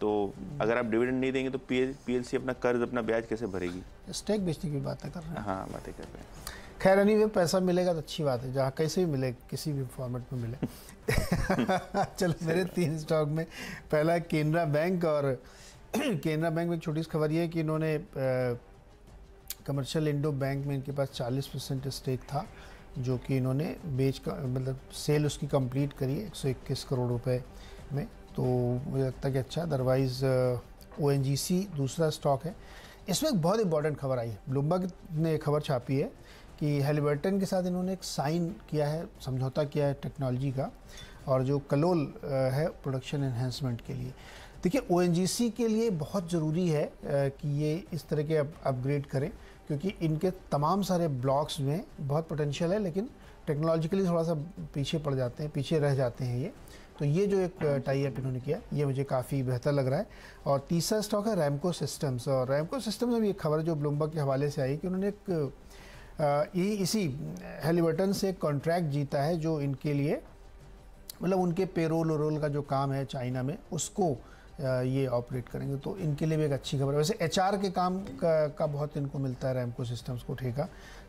तो अगर आप डिविडेंड नहीं देंगे तो पीएलसी अपना कर्ज अपना ब्याज कैसे भरेगी स्टेक बेचने की बातें कर रहे हैं हाँ बातें कर रहे हैं खैर अनी वे पैसा मिलेगा तो अच्छी बात है जहाँ कैसे भी मिले किसी भी फॉर्मेट में मिले चलो मेरे तीन स्टॉक में पहला केनरा बैंक और केनरा बैंक में छोटी सी खबर ये है कि इन्होंने कमर्शियल इंडो बैंक में इनके पास 40 परसेंट स्टेक था जो कि इन्होंने बेच का मतलब सेल उसकी कंप्लीट करी एक करोड़ रुपए में तो मुझे लगता है कि अच्छा अदरवाइज़ ओ uh, दूसरा स्टॉक है इसमें एक बहुत इंपॉर्टेंट खबर आई है ब्लूमबर्ग ने एक खबर छापी है कि हेलीबर्टन के साथ इन्होंने एक साइन किया है समझौता किया है टेक्नोलॉजी का और जो कलोल uh, है प्रोडक्शन इन्हेंसमेंट के लिए देखिए ओ के लिए बहुत ज़रूरी है uh, कि ये इस तरह के अप, अपग्रेड करें क्योंकि इनके तमाम सारे ब्लॉक्स में बहुत पोटेंशियल है लेकिन टेक्नोलॉजिकली थोड़ा सा पीछे पड़ जाते हैं पीछे रह जाते हैं ये तो ये जो एक टाई अप इन्होंने किया ये मुझे काफ़ी बेहतर लग रहा है और तीसरा स्टॉक है रैमको सिस्टम्स और रैमको सिस्टम्स में भी एक खबर जो ब्लूमबर्ग के हवाले से आई कि उन्होंने एक ये इसी हेलीवर्टन से कॉन्ट्रैक्ट जीता है जो इनके लिए मतलब उनके पेरोल रोल का जो काम है चाइना में उसको ये ऑपरेट करेंगे तो इनके लिए भी एक अच्छी खबर है वैसे एच के काम का, का बहुत इनको मिलता है रैमको सिस्टम्स को ठेका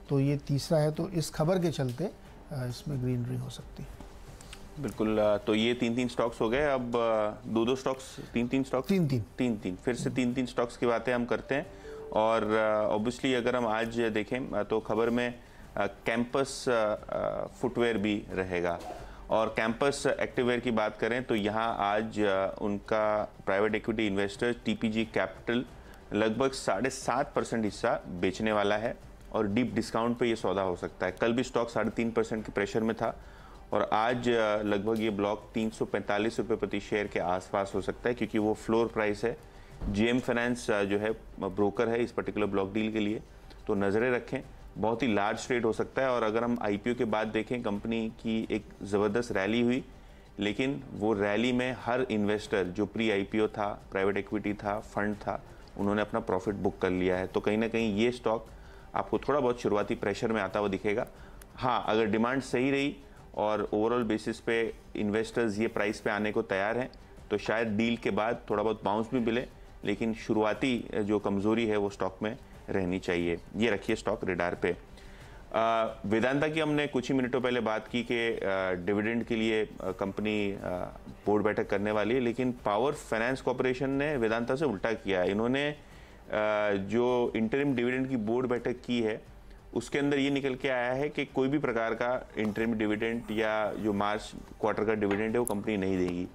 तो ये तीसरा है तो इस खबर के चलते इसमें ग्रीनरी हो सकती है बिल्कुल तो ये तीन तीन स्टॉक्स हो गए अब दो दो स्टॉक्स तीन तीन स्टॉक्स तीन तीन तीन तीन फिर से तीन तीन स्टॉक्स की बातें हम करते हैं और ऑब्वियसली अगर हम आज देखें तो खबर में कैंपस फुटवेयर भी रहेगा और कैंपस एक्टिवेयर की बात करें तो यहाँ आज उनका private equity investor TPG capital लगभग साढ़े सात परसेंट हिस्सा बेचने वाला है और डीप डिस्काउंट पे ये सौदा हो सकता है कल भी स्टॉक साढ़े तीन परसेंट के प्रेशर में था और आज लगभग ये ब्लॉक तीन सौ रुपए प्रति शेयर के आसपास हो सकता है क्योंकि वो फ्लोर प्राइस है जीएम फाइनेंस जो है ब्रोकर है इस पर्टिकुलर ब्लॉक डील के लिए तो नज़रें रखें बहुत ही लार्ज ट्रेड हो सकता है और अगर हम आईपीओ के बाद देखें कंपनी की एक ज़बरदस्त रैली हुई लेकिन वो रैली में हर इन्वेस्टर जो प्री आई था प्राइवेट इक्विटी था फंड था उन्होंने अपना प्रॉफिट बुक कर लिया है तो कहीं ना कहीं ये स्टॉक आपको थोड़ा बहुत शुरुआती प्रेशर में आता हुआ दिखेगा हाँ अगर डिमांड सही रही और ओवरऑल बेसिस पे इन्वेस्टर्स ये प्राइस पे आने को तैयार हैं तो शायद डील के बाद थोड़ा बहुत बाउंस भी मिले लेकिन शुरुआती जो कमज़ोरी है वो स्टॉक में रहनी चाहिए ये रखिए स्टॉक रिडार पे वेदांता की हमने कुछ ही मिनटों पहले बात की कि डिविडेंड के लिए कंपनी बोर्ड बैठक करने वाली है लेकिन पावर फाइनेंस कॉरपोरेशन ने वेदांता से उल्टा किया इन्होंने जो इंटरिम डिविडेंड की बोर्ड बैठक की है उसके अंदर ये निकल के आया है कि कोई भी प्रकार का इंटरम डिविडेंड या जो मार्च क्वार्टर का डिविडेंड है वो कंपनी नहीं देगी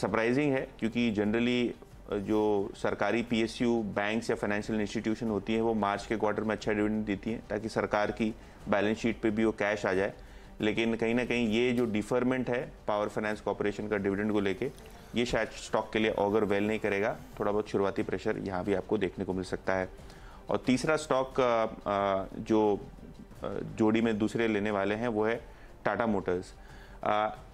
सरप्राइजिंग है क्योंकि जनरली जो सरकारी पीएसयू बैंक्स या फाइनेंशियल इंस्टीट्यूशन होती हैं वो मार्च के क्वार्टर में अच्छा डिविडेंड देती हैं ताकि सरकार की बैलेंस शीट पर भी वो कैश आ जाए लेकिन कहीं ना कहीं ये जो डिफरमेंट है पावर फाइनेंस कॉरपोरेशन का डिविडेंड को लेके ये शायद स्टॉक के लिए ऑगर वेल नहीं करेगा थोड़ा बहुत शुरुआती प्रेशर यहाँ भी आपको देखने को मिल सकता है और तीसरा स्टॉक uh, uh, जो uh, जोड़ी में दूसरे लेने वाले हैं वो है टाटा मोटर्स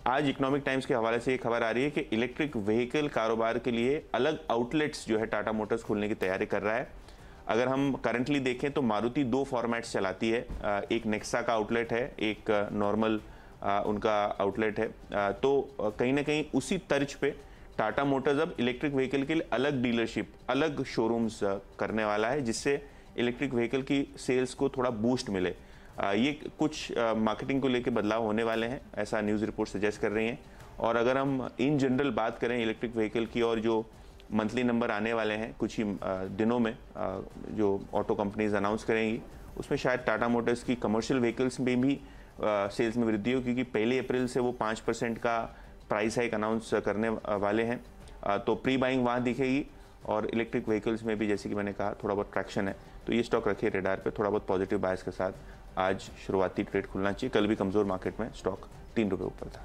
आज इकोनॉमिक टाइम्स के हवाले से ये खबर आ रही है कि इलेक्ट्रिक व्हीकल कारोबार के लिए अलग आउटलेट्स जो है टाटा मोटर्स खोलने की तैयारी कर रहा है अगर हम करंटली देखें तो मारुति दो फॉर्मेट्स चलाती है एक नेक्सा का आउटलेट है एक नॉर्मल उनका आउटलेट है तो कहीं ना कहीं उसी तर्ज पे टाटा मोटर्स अब इलेक्ट्रिक व्हीकल के लिए अलग डीलरशिप अलग शोरूम्स करने वाला है जिससे इलेक्ट्रिक व्हीकल की सेल्स को थोड़ा बूस्ट मिले ये कुछ मार्केटिंग को लेकर बदलाव होने वाले हैं ऐसा न्यूज़ रिपोर्ट सजेस्ट कर रही हैं और अगर हम इन जनरल बात करें इलेक्ट्रिक व्हीकल की और जो मंथली नंबर आने वाले हैं कुछ ही दिनों में जो ऑटो कंपनीज अनाउंस करेंगी उसमें शायद टाटा मोटर्स की कमर्शियल व्हीकल्स में भी सेल्स में वृद्धि हो क्योंकि पहले अप्रैल से वो पाँच परसेंट का प्राइस हाइक अनाउंस करने वाले हैं तो प्री बाइंग वहाँ दिखेगी और इलेक्ट्रिक व्हीकल्स में भी जैसे कि मैंने कहा थोड़ा बहुत ट्रैक्शन है तो ये स्टॉक रखिए रेडार पे थोड़ा बहुत पॉजिटिव बायस के साथ आज शुरुआती ट्रेड खुलना चाहिए कल भी कमज़ोर मार्केट में स्टॉक तीन रुपये ऊपर था